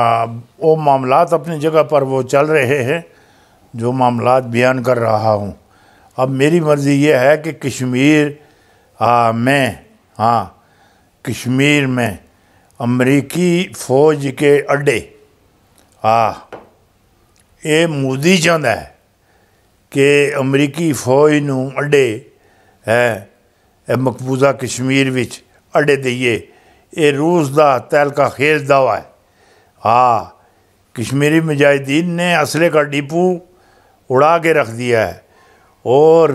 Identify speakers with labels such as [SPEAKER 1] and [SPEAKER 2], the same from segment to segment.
[SPEAKER 1] वो मामला अपनी जगह पर वो चल रहे हैं जो मामला बयान कर रहा हूँ अब मेरी मर्ज़ी ये है कि कश्मीर आ, हाँ, में हाँ कश्मीर में अमरीकी फ़ौज के अड्डे हाँ ये मोदी चाहता है कि अमरीकी फ़ौज न अड्डे है मकबूजा कश्मीर अड्डे दे रूस का तहलका खेज दावा है हाँ कश्मीरी मुजाहिदीन ने असले का डिपू उड़ा के रख दिया है और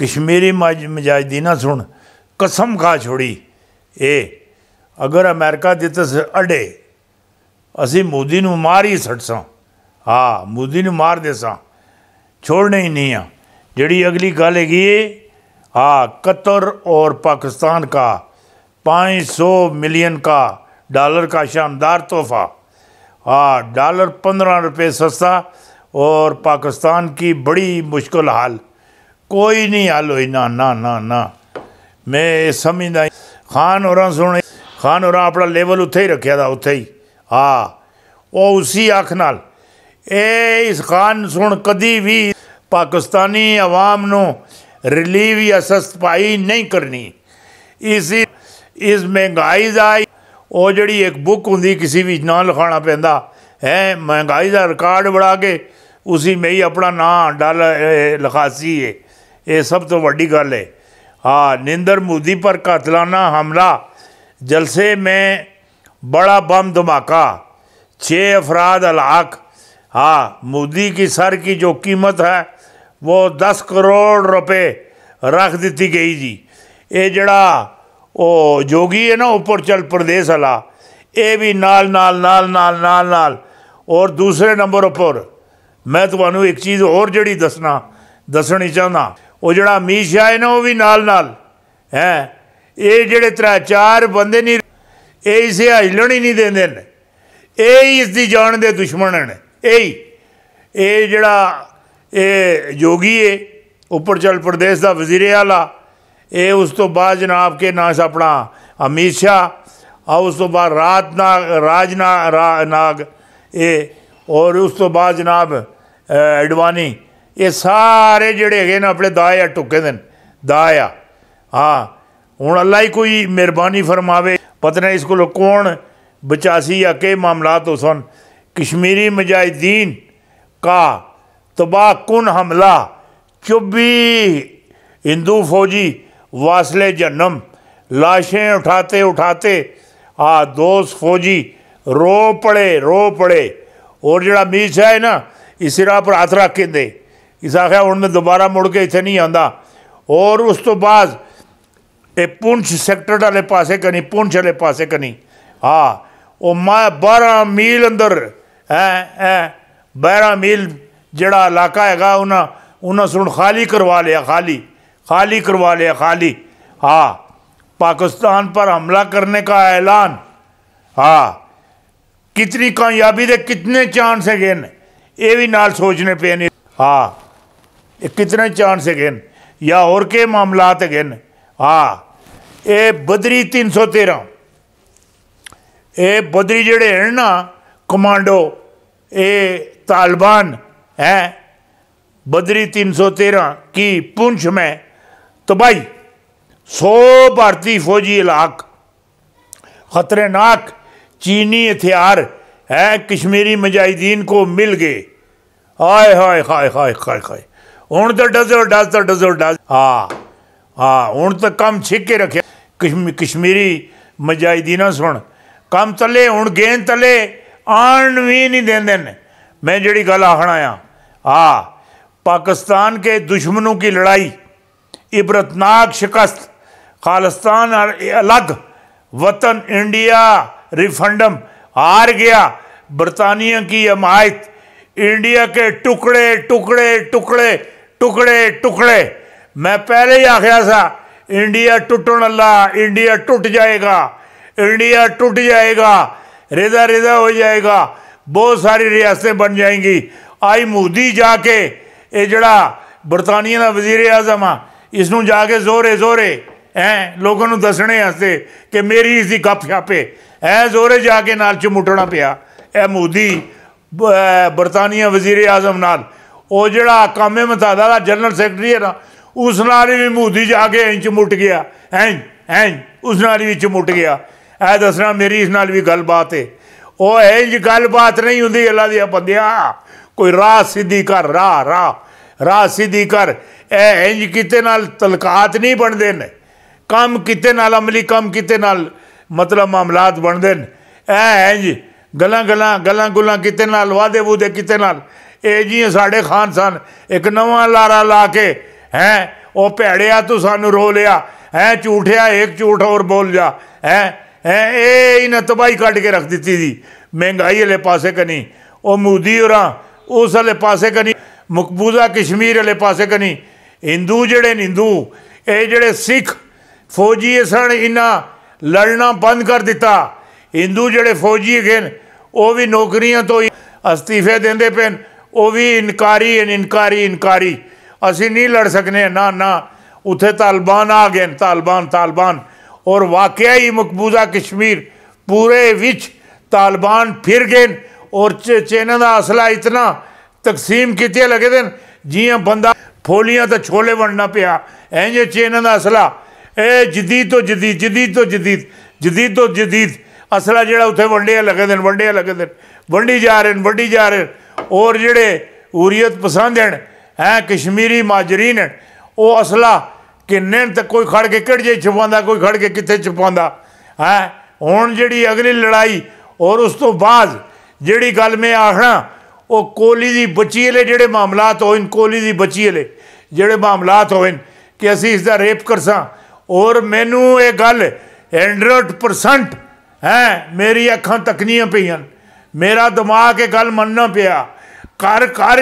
[SPEAKER 1] कश्मीरी मुजाहिदीना सुन कसम खा छोड़ी ए अगर अमेरिका दिते से अडे असी मोदी नु मार ही सट सा हाँ मोदी न मार दे सा छोड़ने ही नहीं हाँ जड़ी अगली गल है हाँ कतर और पाकिस्तान का पाँच सौ मिलियन का डॉलर का शानदार तोहफा हाँ डॉलर पंद्रह रुपये सस्ता और पाकिस्तान की बड़ी मुश्किल हाल कोई नहीं हाल हो ना ना ना ना मैं समझदा खान और सुने खान और अपना लेवल उत ही रखे था उत हाँ वो उसी अख न इस खान सुन ਸੁਣ भी पाकिस्तानी आवाम न रिलीव या ਜਾਂ ਸਸਤ ਪਾਈ ਨਹੀਂ ਕਰਨੀ ਇਸ ਇਸ ਉਹ ਜਿਹੜੀ ਇੱਕ ਬੁੱਕ ਹੁੰਦੀ ਕਿਸੇ ਵੀ ਨਾਂ ਲਿਖਾਉਣਾ ਪੈਂਦਾ ਹੈ ਮਹਿੰਗਾਈ ਦਾ ਰਿਕਾਰਡ ਬਣਾ ਕੇ ਉਸੀ ਮੇਈ ਆਪਣਾ ਨਾਂ ਡਾਲ ਲਿਖਾਸੀ ਹੈ ਇਹ ਸਭ ਤੋਂ ਵੱਡੀ ਗੱਲ ਹੈ हाँ निंदर मोदी पर कातलाना हमला जलसे में बड़ा बम धमाका छः अफराद हलाक हाँ मोदी की सर की जो कीमत है वो दस करोड़ रुपए रख दी गई जी ये जड़ा ਉਹ ਜੋਗੀ ਹੈ ਨਾ ਉੱਪਰ ਚਲ ਪ੍ਰਦੇਸ਼ ਵਾਲਾ ਇਹ ਵੀ ਨਾਲ ਨਾਲ ਨਾਲ ਨਾਲ ਨਾਲ ਨਾਲ ਔਰ ਦੂਸਰੇ ਨੰਬਰ ਉੱਪਰ ਮੈਂ ਤੁਹਾਨੂੰ ਇੱਕ ਚੀਜ਼ ਹੋਰ ਜਿਹੜੀ ਦੱਸਣਾ ਦੱਸਣੀ ਚਾਹੁੰਦਾ ਉਹ ਜਿਹੜਾ ਮੀਸ਼ਾ ਹੈ ਨਾ ਉਹ ਵੀ ਨਾਲ ਨਾਲ ਹੈ ਇਹ ਜਿਹੜੇ ਤਰਾ ਚਾਰ ਬੰਦੇ ਨਹੀਂ ਇਹ ਇਸੇ ਹਿੱਲਣ ਹੀ ਨਹੀਂ ਦਿੰਦੇ ਨੇ ਇਹ ਹੀ ਇਸ ਦੀ ਜਾਨ ਦੇ ਦੁਸ਼ਮਣ ਨੇ ਇਹ ਇਹ ਜਿਹੜਾ ਇਹ ਜੋਗੀ ਹੈ ਉੱਪਰ ਚਲ ਪ੍ਰਦੇਸ਼ ਦਾ ਵਜ਼ੀਰ ਆਲਾ ਇਹ ਉਸ ਤੋਂ ਬਾਅਦ ਜਨਾਬ ਕੇ ਨਾਂ ਆਪਣਾ ਅਮੀਰ ਸ਼ਾ ਆ ਉਸ ਤੋਂ ਬਾਅਦ ਰਾਤ ਨਾਗ ਰਾਜਨਾ ਨਾਗ ਇਹ ਔਰ ਉਸ ਤੋਂ ਬਾਅਦ ਜਨਾਬ ਐਡਵਾਨੀ ਇਹ ਸਾਰੇ ਜਿਹੜੇ ਹੈਗੇ ਨੇ ਆਪਣੇ ਦਾਇਆ ਟੁੱਕੇ ਦੇ ਦਾਇਆ ਹਾਂ ਹੁਣ ਅੱਲਾ ਹੀ ਕੋਈ ਮਿਹਰਬਾਨੀ ਫਰਮਾਵੇ ਪਤਾ ਨਹੀਂ ਇਸ ਕੋਲ ਕੌਣ बचासी या कई मामलात हुसन कश्मीरी मुजाहिदीन का तबाह कन हमला चुब्बी हिंदू फौजी वासले जन्म लाशें उठाते उठाते आ दोस्त फौजी रो पड़े रो पड़े और जोड़ा मीर शाह है ना इस सिरा पर हाथ रख के दे इस आख्या हूँ मैं दोबारा मुड़ के इतने नहीं आता और उस तो बाद पुंछ सैक्टर आए पास कनी पुंछ आए पास कनी हाँ वो मैं बारह मील अंदर है बारह मील जड़ा इलाका है उन्होंने उन्होंने खाली करवा लिया खाली खाली करवा लिया खाली हाँ पाकिस्तान पर हमला करने का ऐलान हाँ कितनी कामयाबी दे कितने चांस है गेन ये भी नाल सोचने पे नहीं हाँ कितने चांस है गेन या और के मामला है गेन हाँ ये बदरी तीन सौ तेरह ये बदरी जड़े हैं ना कमांडो ये तालिबान हैं बदरी तीन सौ तेरह की पुंछ में तो भाई सौ भारतीय फौजी इलाक खतरनाक चीनी हथियार है कश्मीरी मुजाहिदीन को मिल गए हाय हाय हाय हाय हाय हाय हूँ तो डजो डज तो डजो डज हाँ हाँ हूँ तो कम छिक रखे रखे कश्मीरी मुजाहिदीना सुन कम तले हूँ गेंद तले आन भी नहीं देंगे मैं जड़ी गल आखना हाँ पाकिस्तान के दुश्मनों की लड़ाई इबरतनाक शिकस्त खालिस्तान अलग वतन इंडिया रिफंडम हार गया बरतानिया की हमायत इंडिया के टुकड़े टुकड़े टुकड़े टुकड़े टुकड़े मैं पहले ही आख्या था इंडिया टुटन अल्लाह इंडिया टूट जाएगा इंडिया टूट जाएगा रेदा रेदा हो जाएगा बहुत सारी रियासतें बन जाएंगी आई मोदी जाके ये जड़ा बरतानिया का वजीर अजम आ ਇਸ ਨੂੰ ਜਾ ਕੇ ਜ਼ੋਰੇ ਜ਼ੋਰੇ ਐ ਲੋਕਾਂ ਨੂੰ ਦੱਸਣੇ ਵਾਸਤੇ ਕਿ ਮੇਰੀ ਇਸ ਦੀ ਗੱਪ ਛਾਪੇ ਐ ਜ਼ੋਰੇ ਜਾ ਕੇ ਨਾਲ ਚਮੁੱਟਣਾ ਪਿਆ ਐ ਮੋਦੀ ਬਰਤਾਨੀਆ ਵਜ਼ੀਰ ਆਜ਼ਮ ਨਾਲ ਉਹ ਜਿਹੜਾ ਕਾਮੇ ਮਤਾਦਾ ਦਾ ਜਨਰਲ ਸੈਕਟਰੀ ਹੈ ਨਾ ਉਸ ਨਾਲ ਵੀ ਮੋਦੀ ਜਾ ਕੇ ਇੰਚ ਮੁੱਟ ਗਿਆ ਐ ਐ ਉਸ ਨਾਲ ਵੀ ਚਮੁੱਟ ਗਿਆ ਐ ਦੱਸਣਾ ਮੇਰੀ ਇਸ ਨਾਲ ਵੀ ਗੱਲਬਾਤ ਹੈ ਉਹ ਜੀ ਗੱਲਬਾਤ ਨਹੀਂ ਹੁੰਦੀ ਅੱਲਾ ਦੀਆਂ ਬੰਦਿਆ ਕੋਈ ਰਾਹ ਸਿੱਧੀ ਕਰ ਰਾਹ ਰਾਹ ਰਾਹ ਸਿੱਧੀ ਕਰ ਇਹ ਇੰਜ ਕਿਤੇ ਨਾਲ ਤਲਕਾਤ ਨਹੀਂ ਬਣਦੇ ਨੇ ਕੰਮ ਕਿਤੇ ਨਾਲ ਅਮਲੀ ਕੰਮ ਕਿਤੇ ਨਾਲ ਮਤਲਬ ਮਾਮਲਾਤ ਬਣਦੇ ਨੇ ਇਹ ਇੰਜ ਗਲਾਂ ਗਲਾਂ ਗਲਾਂ ਗੁਲਾਂ ਕਿਤੇ ਨਾਲ ਵਾਦੇ ਬੂਦੇ ਕਿਤੇ ਨਾਲ ਇਹ ਜੀ ਸਾਡੇ ਖਾਨ ਸਨ ਇੱਕ ਨਵਾਂ ਲਾਰਾ ਲਾ ਕੇ ਹੈ ਉਹ ਭੈੜਿਆ ਤੂੰ ਸਾਨੂੰ ਰੋ ਲਿਆ ਹੈ ਝੂਠਿਆ ਇੱਕ ਝੂਠ ਹੋਰ ਬੋਲ ਜਾ ਹੈ ਹੈ ਇਹ ਇਹਨਾਂ ਤਬਾਈ ਕੱਢ ਕੇ ਰੱਖ ਦਿੱਤੀ ਦੀ ਮਹਿੰਗਾਈ ਵਾਲੇ ਪਾਸੇ ਕਨੀ ਉਹ ਮੂਦੀ ਹੋਰਾਂ ਉਸ ਵਾਲੇ ਪਾਸੇ ਕਨੀ ਮਕਬੂਜ਼ਾ ਕਸ਼ਮੀਰ ਵਾਲੇ ਪਾਸੇ ਕਨੀ ਹਿੰਦੂ ਜਿਹੜੇ ਨਿੰਦੂ ਇਹ ਜਿਹੜੇ ਸਿੱਖ ਫੌਜੀ ਸਣ ਇਹਨਾਂ ਲੜਨਾ ਬੰਦ ਕਰ ਦਿੱਤਾ ਹਿੰਦੂ ਜਿਹੜੇ ਫੌਜੀ ਗਏ ਉਹ ਵੀ ਨੌਕਰੀਆਂ ਤੋਂ ਅਸਤੀਫੇ ਦਿੰਦੇ ਪੈਣ ਉਹ ਵੀ ਇਨਕਾਰੀ ਇਨਕਾਰੀ ਇਨਕਾਰੀ ਅਸੀਂ ਨਹੀਂ ਲੜ ਸਕਨੇ ਨਾ ਨਾ ਉਥੇ ਤਾਲਬਾਨ ਆ ਗਏ ਤਾਲਬਾਨ ਤਾਲਬਾਨ ਔਰ ਵਾਕਿਆ ਹੀ ਮਕਬੂਜ਼ਾ ਕਸ਼ਮੀਰ ਪੂਰੇ ਵਿੱਚ ਤਾਲਬਾਨ ਫਿਰ ਗਏ ਔਰ ਚੇਨਾਂ ਦਾ ਅਸਲਾ ਇਤਨਾ ਤਕਸੀਮ ਕੀਤੇ ਲਗੇ ਦਿਨ ਜੀਆਂ ਬੰਦਾ ਫੋਲੀਆਂ ਤਾਂ ਛੋਲੇ ਬਣਨਾ ਪਿਆ ਐਂਜੇ ਚ ਇਹਨਾਂ ਦਾ ਅਸਲਾ ਇਹ ਜਦੀਦ ਤੋਂ ਜਦੀਦ ਜਦੀਦ ਤੋਂ ਜਦੀਦ ਜਦੀਦ ਤੋਂ ਜਦੀਦ ਅਸਲਾ ਜਿਹੜਾ ਉੱਥੇ ਵੰਡਿਆ ਲੱਗੇ ਦਿਨ ਵੰਡਿਆ ਲੱਗੇ ਦਿਨ ਵੰਡੀ ਜਾ ਰਹੇ ਨੇ ਵੰਡੀ ਜਾ ਰਹੇ ਔਰ ਜਿਹੜੇ ਹੂਰੀਅਤ ਪਸੰਦ ਹਨ ਹੈ ਕਸ਼ਮੀਰੀ ਮਾਜਰੀਨ ਹਨ ਉਹ ਅਸਲਾ ਕਿੰਨੇ ਤੇ ਕੋਈ ਖੜ ਕੇ ਕਿਹੜੇ ਜੇ ਛਪਾਉਂਦਾ ਕੋਈ ਖੜ ਕੇ ਕਿੱਥੇ ਛਪਾਉਂਦਾ ਹੈ ਹੁਣ ਜਿਹੜੀ ਅਗਲੀ ਲੜਾਈ ਔਰ ਉਸ ਤੋਂ ਬਾਅਦ ਜਿਹੜੀ ਗੱਲ ਮੈਂ ਆਖਣਾ ਉਹ ਕੋਲੀ ਦੀ ਬੱਚੀ ਵਾਲੇ ਜਿਹੜੇ ਮਾਮਲਾਤ ਹੋਣ ਕੋਲੀ ਦੀ ਬੱਚੀ ਵਾਲੇ ਜਿਹੜੇ ਮਾਮਲਾਤ ਹੋਣ ਕਿ ਅਸੀਂ ਇਸ ਦਾ ਰੇਪ ਕਰਸਾਂ ਔਰ ਮੈਨੂੰ ਇਹ ਗੱਲ 100% ਹੈ ਮੇਰੀ ਅੱਖਾਂ ਤਕਨੀਆਂ ਪਈਆਂ ਮੇਰਾ ਦਿਮਾਗ ਇਹ ਗੱਲ ਮੰਨਣਾ ਪਿਆ ਕਰ ਕਰ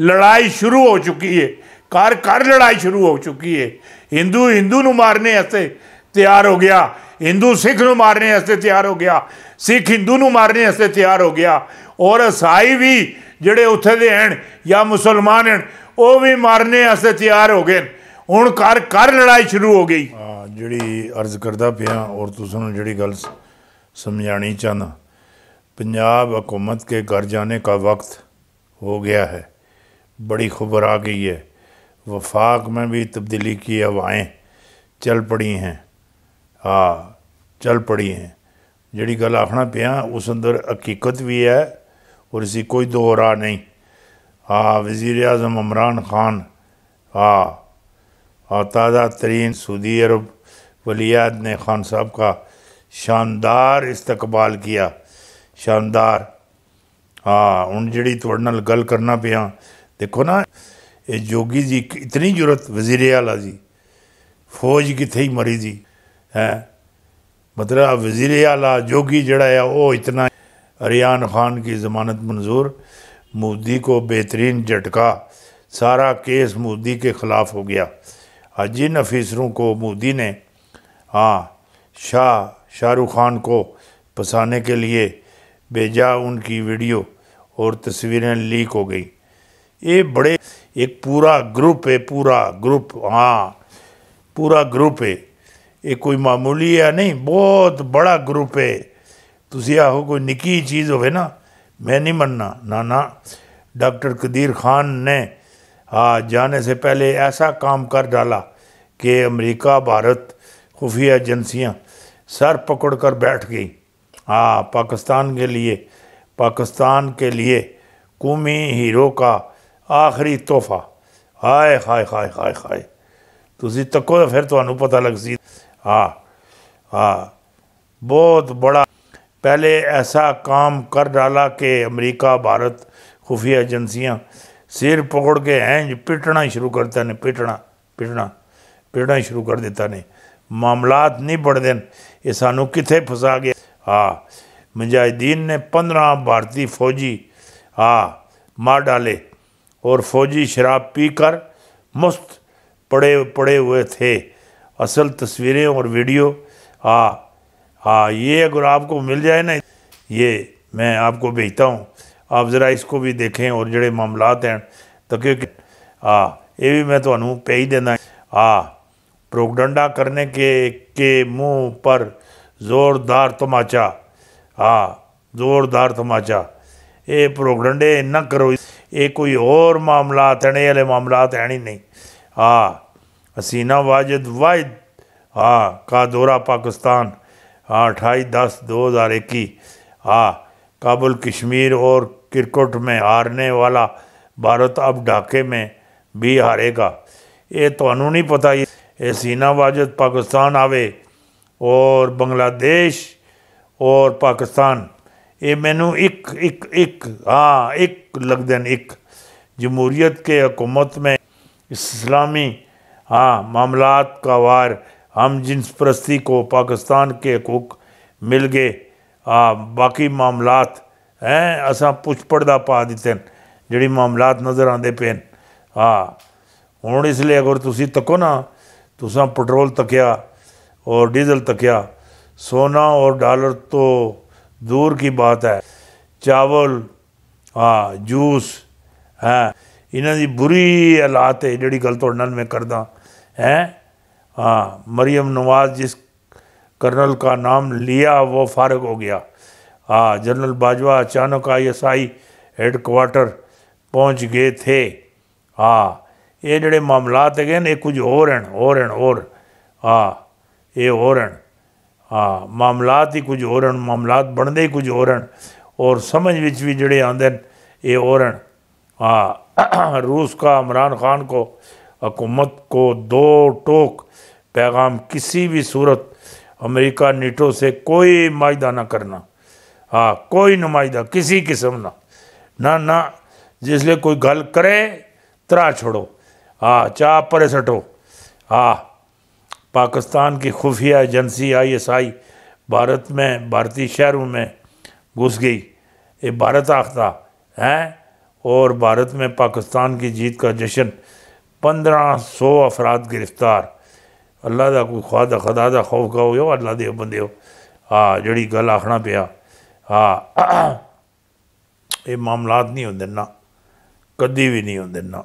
[SPEAKER 1] ਲੜਾਈ ਸ਼ੁਰੂ ਹੋ ਚੁੱਕੀ ਹੈ ਕਰ ਕਰ ਲੜਾਈ ਸ਼ੁਰੂ ਹੋ ਚੁੱਕੀ ਹੈ ਹਿੰਦੂ ਹਿੰਦੂ ਨੂੰ ਮਾਰਨੇ ਅਸੇ ਤਿਆਰ ਹੋ ਗਿਆ ਹਿੰਦੂ ਸਿੱਖ ਨੂੰ ਮਾਰਨੇ ਵਾਸਤੇ ਤਿਆਰ ਹੋ ਗਿਆ ਸਿੱਖ ਹਿੰਦੂ ਨੂੰ ਮਾਰਨੇ ਵਾਸਤੇ ਤਿਆਰ ਹੋ ਗਿਆ ਔਰ ਈਸਾਈ ਵੀ ਜਿਹੜੇ ਉੱਥੇ ਦੇ ਹਨ ਜਾਂ ਮੁਸਲਮਾਨ ਹਨ ਉਹ ਵੀ ਮਾਰਨੇ ਵਾਸਤੇ ਤਿਆਰ ਹੋ ਗਏ ਹੁਣ ਕਰ ਕਰ ਲੜਾਈ ਸ਼ੁਰੂ ਹੋ ਗਈ ਜਿਹੜੀ ਅਰਜ਼ ਕਰਦਾ ਪਿਆ ਔਰ ਤੁਸੀਂ ਨੂੰ ਜਿਹੜੀ ਗੱਲ ਸਮਝਾਣੀ ਚਾਹਨਾ पंजाब हुकूमत के घर जाने का वक्त हो गया है बड़ी खबर आ गई है वफाक में भी तब्दीली की हवाएँ चल पड़ी हैं हाँ, चल ਚੱਲ ਪੜੀ ਹੈ ਜਿਹੜੀ ਗੱਲ ਆਖਣਾ ਪਿਆ उस अंदर हकीकत भी है और इसी कोई दो राह नहीं हाँ वजीर अजम इमरान ख़ान हाँ और ताज़ा तरीन सऊदी अरब वलियाद ने खान साहब का शानदार इस्तकबाल किया शानदार हाँ हूँ जी थोड़े नाल गल करना पिया देखो ना ये जोगी जी इतनी जरूरत वजीर आला जी फौज कितें ही मरी जी है मतलब वजीर अला जोगी जड़ा है वो इतना अरियान खान की ज़मानत मंजूर मोदी को बेहतरीन झटका सारा केस मोदी के ख़िलाफ़ हो गया जिन अफीसरों को मोदी ने हाँ शाह शाहरुख खान को फंसाने के लिए भेजा उनकी वीडियो और तस्वीरें लीक हो गई ये बड़े एक पूरा ग्रुप है पूरा ग्रुप हाँ पूरा ग्रुप है ये कोई मामूली ਆ नहीं बहुत बड़ा ग्रुप है ਤੁਸੀਂ आहो कोई ਨਿੱਕੀ चीज़ ਹੋਵੇ ना मैं नहीं मनना ना ना डॉक्टर कदीर खान ने हाँ जाने से पहले ऐसा काम कर डाला कि अमेरिका भारत खुफिया एजेंसियाँ सर पकड़ कर बैठ गई हाँ पाकिस्तान के लिए पाकिस्तान के लिए कौमी हीरो का आखिरी तोहफा हाय हाय हाय हाय हाय तुम तको तो फिर तुम्हें पता लग सी हाँ हाँ बहुत बड़ा पहले ऐसा काम कर डाला कि अमेरिका भारत खुफिया एजेंसियाँ सिर पकड़ के हैं पिटना शुरू करता ने पिटना पिटना पिटना शुरू कर देता ने मामलात नहीं बढ़ते ये सानू कितने फंसा गया हाँ मुजाहिदीन ने पंद्रह भारतीय फौजी हाँ मार डाले और फौजी शराब पीकर मुफ्त पड़े पड़े हुए थे असल तस्वीरें और वीडियो हाँ हाँ ये अगर आपको मिल जाए ना ये मैं आपको भेजता हूँ आप ज़रा इसको भी देखें और जड़े मामला हैं तो क्योंकि हाँ ये भी मैं थानू ही देना हाँ प्रोगडंडा करने के के मुंह पर ज़ोरदार तमाचा हाँ जोरदार तमाचा ये प्रोगडंडे ना करो ये कोई और मामला हैं ये वाले मामला हैं ही नहीं हाँ हसीना वाजिद वाहिद हाँ का दौरा पाकिस्तान हाँ अठाई दस दो हज़ार इक्की हाँ काबुल कश्मीर और क्रिकेट में हारने वाला भारत अब ढाके में भी हारेगा ये तो नहीं पता ये हसीना वाजिद पाकिस्तान आवे और बांग्लादेश और पाकिस्तान ये मैनू एक एक एक हाँ एक लगदन एक जमहूरीत के हकूमत में इस्लामी हाँ मामलात का वार हम जिन परस्ती को पाकिस्तान के कुक मिल गए हाँ बाकी मामलात हैं असा पुछ पड़दा पा दिते हैं जड़ी मामलात नज़र आते पे हाँ हूँ इसलिए अगर तुम तको ना तुसा पेट्रोल तकिया और डीजल तकिया सोना और डॉलर तो दूर की बात है चावल हाँ जूस है इन्हें बुरी हालात है जी गलत मैं करदा हैं हाँ मरियम नवाज जिस कर्नल का नाम लिया वो फारग हो गया हाँ जनरल बाजवा अचानक आई एस आई हेडकुआटर पहुँच गए थे हाँ ये जड़े मामलात है ये कुछ और हैं और हैं और हाँ ये और हैं हाँ मामलात ही कुछ और हैं मामलात बनते ही कुछ और हैं और समझ विच भी जड़े आते हैं ये और हैं हाँ रूस का इमरान खान को हकूमत को दो टोक पैगाम किसी भी सूरत अमेरिका नीटो से कोई माहा ना करना हाँ कोई नुमाइंदा किसी किस्म ना ना ना जिसलिए कोई गल करे तरा छोड़ो हाँ चाह परे सटो हाँ पाकिस्तान की खुफिया एजेंसी आईएसआई भारत में भारतीय शहरों में घुस गई ये भारत आखता हैं और भारत में पाकिस्तान की जीत का जश्न 1500 ਅਫਰਾਦ ਗ੍ਰਿਫਤਾਰ ਅੱਲਾ ਦਾ ਕੋਈ ਖੁਦਾ ਖੁਦਾ ਦਾ ਖੌਫ ਕਹੋ ਯੋ ਅੱਲਾ ਦੇ ਬੰਦਿਓ ਆ ਜਿਹੜੀ ਗੱਲ ਆਖਣਾ ਪਿਆ ਆ ਇਹ ਮਾਮਲਾਤ ਨਹੀਂ ਹੁੰਦੇ ਨਾ ਕਦੀ ਵੀ ਨਹੀਂ ਹੁੰਦੇ ਨਾ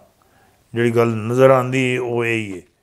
[SPEAKER 1] ਜਿਹੜੀ ਗੱਲ ਨਜ਼ਰ ਆਂਦੀ ਉਹ ਇਹ ਹੀ ਹੈ